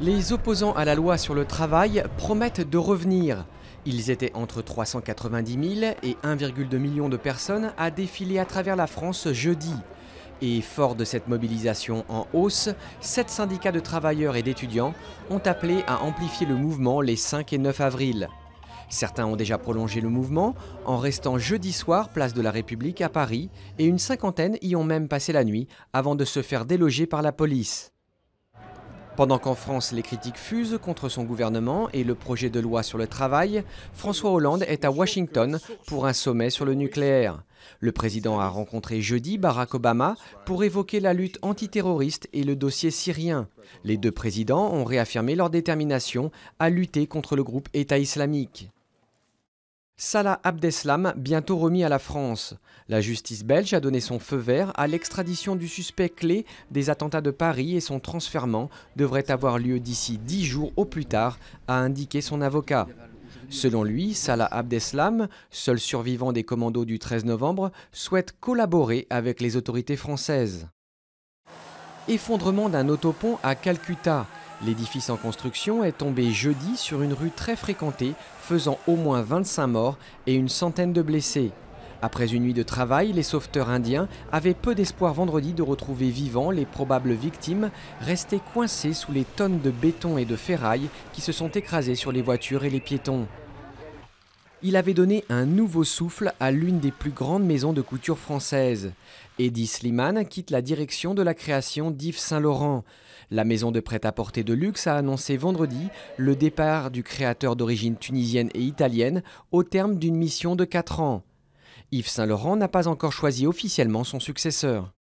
Les opposants à la loi sur le travail promettent de revenir. Ils étaient entre 390 000 et 1,2 million de personnes à défiler à travers la France jeudi. Et fort de cette mobilisation en hausse, sept syndicats de travailleurs et d'étudiants ont appelé à amplifier le mouvement les 5 et 9 avril. Certains ont déjà prolongé le mouvement en restant jeudi soir place de la République à Paris et une cinquantaine y ont même passé la nuit avant de se faire déloger par la police. Pendant qu'en France les critiques fusent contre son gouvernement et le projet de loi sur le travail, François Hollande est à Washington pour un sommet sur le nucléaire. Le président a rencontré jeudi Barack Obama pour évoquer la lutte antiterroriste et le dossier syrien. Les deux présidents ont réaffirmé leur détermination à lutter contre le groupe État islamique. Salah Abdeslam, bientôt remis à la France. La justice belge a donné son feu vert à l'extradition du suspect clé des attentats de Paris et son transfèrement devrait avoir lieu d'ici dix jours au plus tard, a indiqué son avocat. Selon lui, Salah Abdeslam, seul survivant des commandos du 13 novembre, souhaite collaborer avec les autorités françaises. Effondrement d'un autopont à Calcutta. L'édifice en construction est tombé jeudi sur une rue très fréquentée, faisant au moins 25 morts et une centaine de blessés. Après une nuit de travail, les sauveteurs indiens avaient peu d'espoir vendredi de retrouver vivants les probables victimes, restées coincées sous les tonnes de béton et de ferraille qui se sont écrasées sur les voitures et les piétons il avait donné un nouveau souffle à l'une des plus grandes maisons de couture française. Eddie Slimane quitte la direction de la création d'Yves Saint-Laurent. La maison de prêt-à-porter de luxe a annoncé vendredi le départ du créateur d'origine tunisienne et italienne au terme d'une mission de 4 ans. Yves Saint-Laurent n'a pas encore choisi officiellement son successeur.